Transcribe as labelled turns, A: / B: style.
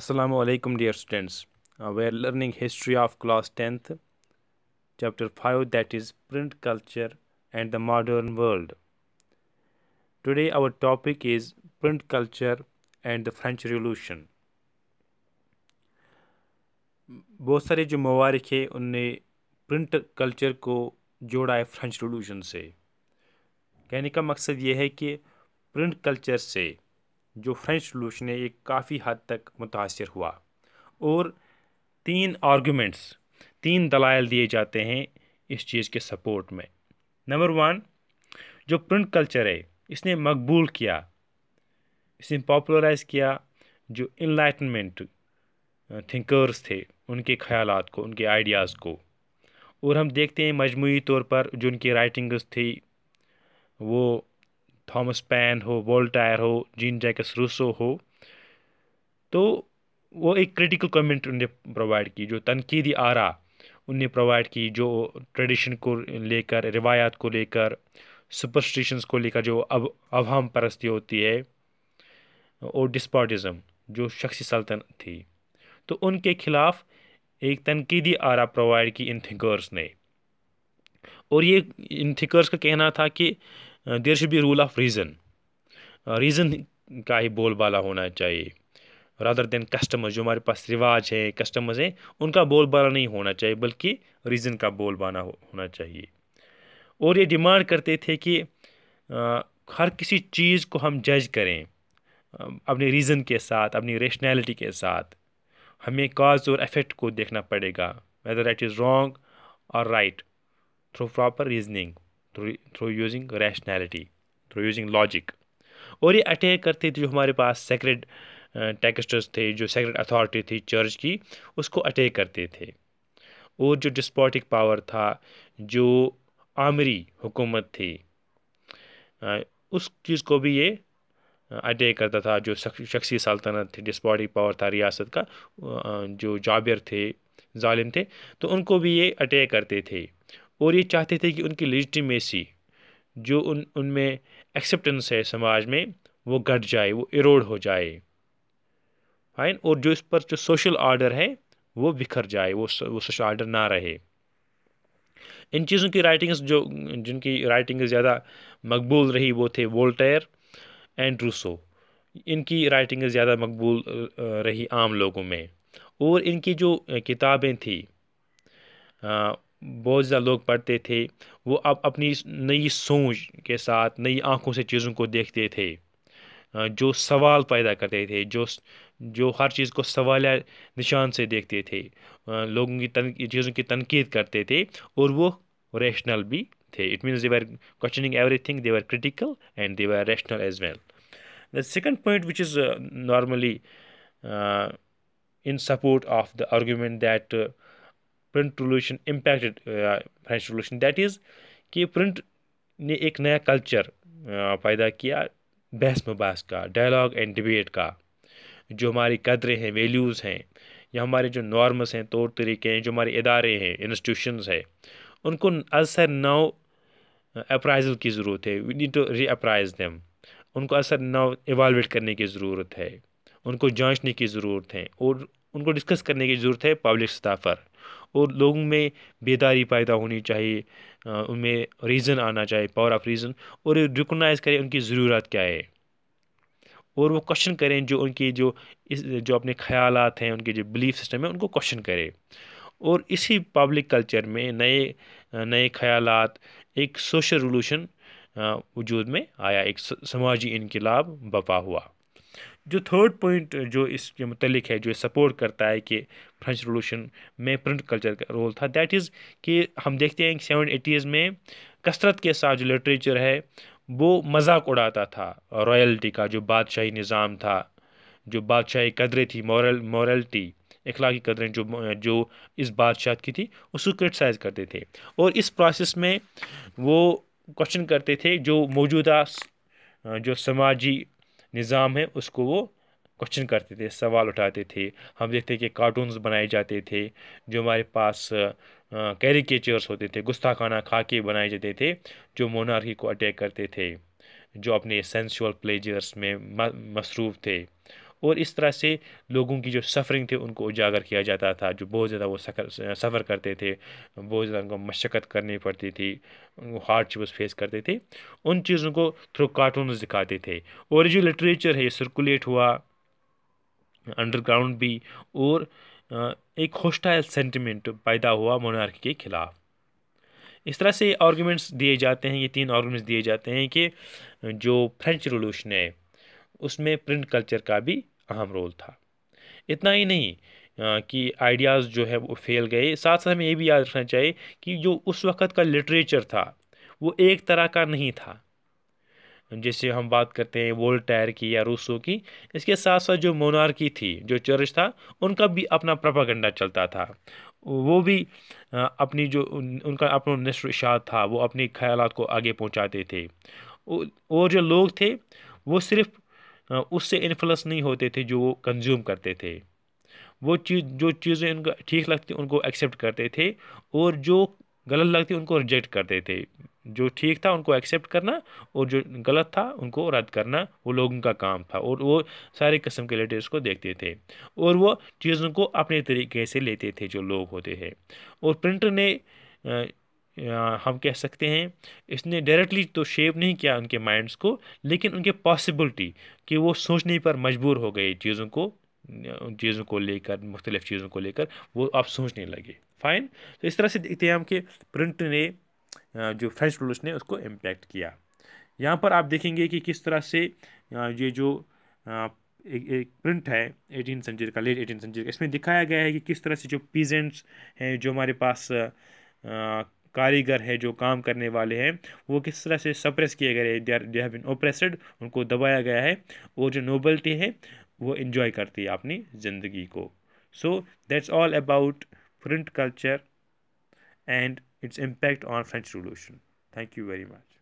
A: Assalamu alaikum dear students. Uh, we are learning history of class 10th, chapter 5 that is print culture and the modern world. Today our topic is print culture and the French Revolution. बहुत सारे जो मवारक है उनने print culture को जोड़ा है French revolution से कहने का मकसद ये है कि प्रिंट कल्चर से जो फ्रेंच रिवोल्यूशन है एक काफ़ी हद तक मुतासर हुआ और तीन आर्गूमेंट्स तीन दलाइल दिए जाते हैं इस चीज़ के सपोर्ट में नंबर वन जो प्रिंट कल्चर है इसने मकबूल किया इसने पॉपुलराइज किया जो इनलाइटनमेंट थिंकर्स थे उनके ख्याल को उनके आइडियाज़ को और हम देखते हैं मजमू तौर पर जो उनकी राइटिंग्स थी वो थॉमस पैन हो वोल्टायर हो जीन जैकस रूसो हो तो वो एक क्रिटिकल कमेंट उनने प्रोवाइड की जो तनकीदी आरा उनने प्रोवाइड की जो ट्रेडिशन को लेकर रिवायात को लेकर सुपरस्टिशंस को लेकर जो अब अवाम परस्ती होती है और डिस्पॉटिज़म जो शख्सी सल्तन थी तो उनके ख़िलाफ़ एक तनकीदी आरा प्रोवाइड की इन थिंकर्स ने और ये इन थिंकर्स का कहना था कि there should be rule of reason reason का ही बोलबाला होना चाहिए रादर देन कस्टमर्स जो हमारे पास रिवाज हैं कस्टमर्स हैं उनका बोलबाला नहीं होना चाहिए बल्कि रीज़न का बोलबाला हो, होना चाहिए और ये डिमांड करते थे कि आ, uh, हर किसी चीज़ को हम जज करें um, अपने रीज़न के साथ अपनी रेशनैलिटी के साथ हमें काज और इफ़ेक्ट को देखना पड़ेगा वेदर इट इज़ रॉन्ग और right through proper reasoning through using rationality through using logic और ये अटैक करते थे जो हमारे पास सेक्रेट टेक्स्टर्स uh, थे जो सेक्रेट अथॉरिटी थी चर्च की उसको अटैक करते थे और जो डिस्पॉटिक पावर था जो आमरी हुकूमत थी uh, उस चीज़ को भी ये अटैक uh, करता था जो शख्सी सल्तनत थी डिस्पॉटिक पावर था रियासत का जो जाबिर थे जालिम थे तो उनको भी ये अटैक करते थे और ये चाहते थे कि उनकी लिजटिमेसी जो उन उनमें एक्सेप्टेंस है समाज में वो घट जाए वो इरोड हो जाए फाइन और जो इस पर जो सोशल आर्डर है वो बिखर जाए वो वो सोशल आर्डर ना रहे इन चीज़ों की राइटिंग्स जो जिनकी राइटिंग ज़्यादा मकबूल रही वो थे वोल्टेयर एंड रूसो इनकी राइटिंग ज़्यादा मकबूल रही आम लोगों में और इनकी जो किताबें थी बहुत ज़्यादा लोग पढ़ते थे वो अब अपनी नई सोच के साथ नई आँखों से चीज़ों को देखते थे जो सवाल पैदा करते थे जो जो हर चीज़ को सवाल निशान से देखते थे लोगों की तन चीज़ों की तनकीद करते थे और वो रेशनल भी थे it means they were questioning thing they were critical and they were rational as well the second point which is normally in support of the argument that print revolution impacted French revolution that is कि print ने एक नया culture uh, पैदा किया बहस मुबास का dialogue and debate का जो हमारी कदरें हैं वैल्यूज़ हैं या हमारे जो नॉर्म्स हैं तौर तरीके हैं जो हमारे इदारे हैं इंस्टीट्यूशन हैं उनको असर नौ अप्राइजल uh, की ज़रूरत है we need to reappraise them उनको असर नौ इवालवेट करने की ज़रूरत है उनको जांचने की ज़रूरत है और उनको डिस्कस करने की ज़रूरत है पब्लिक सतह पर और लोगों में बेदारी पैदा होनी चाहिए उनमें रीज़न आना चाहिए पावर ऑफ रीज़न और रिकोगनाइज़ करें उनकी ज़रूरत क्या है और वो क्वेश्चन करें जो उनकी जो इस जो अपने ख्याल हैं उनके जो बिलीफ सिस्टम है उनको क्वेश्चन करें और इसी पब्लिक कल्चर में नए नए ख्याल एक सोशल रोलूशन वजूद में आया एक समाजी इनकलाब बपा हुआ जो थर्ड पॉइंट जो इसके मतलब है जो सपोर्ट करता है कि फ्रेंच रिवोल्यूशन में प्रिंट कल्चर का रोल था दैट इज़ कि हम देखते हैं कि सेवन एटीज़ में कसरत के साथ जो लिटरेचर है वो मजाक उड़ाता था रॉयल्टी का जो बादशाही निज़ाम था जो बादशाही कदरें थी मॉरल मॉरलिटी अखलाकी कदरें जो जो इस बादशाह की थी उसको क्रिटिसाइज़ करते थे और इस प्रोसेस में वो क्वेश्चन करते थे जो मौजूदा जो समाजी निज़ाम है उसको वो क्वेश्चन करते थे सवाल उठाते थे हम देखते कि कार्टून्स बनाए जाते थे जो हमारे पास कैरिकेचर्स होते थे गुस्ताखाना खा के बनाए जाते थे जो मोनार्की को अटैक करते थे जो अपने सेंसुअल प्लेजर्स में मसरूफ़ थे और इस तरह से लोगों की जो सफ़रिंग थी उनको उजागर किया जाता था जो बहुत ज़्यादा वो सफ़र करते थे बहुत ज़्यादा उनको मशक्क़त करनी पड़ती थी उनको हार्डशिप्स फेस करते थे उन चीज़ों को थ्रू कार्टून दिखाते थे और जो लिटरेचर है ये सर्कुलेट हुआ अंडरग्राउंड भी और एक होस्टाइल सेंटिमेंट पैदा हुआ मोनार्की के ख़िलाफ़ इस तरह से आर्गूमेंट्स दिए जाते हैं ये तीन आर्गूमेंट्स दिए जाते हैं कि जो फ्रेंच रिवोल्यूशन है उसमें प्रिंट कल्चर का भी अहम रोल था इतना ही नहीं कि आइडियाज़ जो है वो फैल गए साथ साथ हमें ये भी याद रखना चाहिए कि जो उस वक़्त का लिटरेचर था वो एक तरह का नहीं था जैसे हम बात करते हैं वोल्टायर की या रूसो की इसके साथ साथ जो मोनार्की थी जो चर्च था उनका भी अपना प्रपागंडा चलता था वो भी अपनी जो उनका अपना नश्र इशात था वो अपने ख्याल को आगे पहुँचाते थे और जो लोग थे वो सिर्फ उससे इन्फ्लुएंस नहीं होते थे जो वो कंज्यूम करते थे वो चीज़ जो चीज़ें उनको ठीक लगती उनको एक्सेप्ट करते थे और जो गलत लगती उनको रिजेक्ट करते थे जो ठीक था उनको एक्सेप्ट करना और जो गलत था उनको रद्द करना वो लोगों का काम था और वो सारे किस्म के लेटर्स को देखते थे और वो चीज़ों को अपने तरीके से लेते थे जो लोग होते हैं और प्रिंटर ने हम कह सकते हैं इसने डायरेक्टली तो शेप नहीं किया उनके माइंड्स को लेकिन उनके पॉसिबिलिटी कि वो सोचने पर मजबूर हो गए चीज़ों को उन चीज़ों को लेकर मुख्तलिफ़ चीज़ों को लेकर वो आप सोचने लगे फ़ाइन तो इस तरह से देखते हैं हम कि प्रिंट ने जो फ्रेंच रूल्स ने उसको इम्पेक्ट किया यहाँ पर आप देखेंगे कि किस तरह से ये जो एक, एक प्रिंट है एटीन सेंचुरी का लेट एटीन सेंचुरी का इसमें दिखाया गया है कि किस तरह से जो पीजेंट्स हैं जो हमारे पास कारीगर हैं जो काम करने वाले हैं वो किस तरह से सप्रेस किए गए दे आर बिन ओप्रेसड उनको दबाया गया है और जो नोबल्टी है वो इन्जॉय करती है अपनी ज़िंदगी को so that's all about print culture and its impact on French revolution thank you very much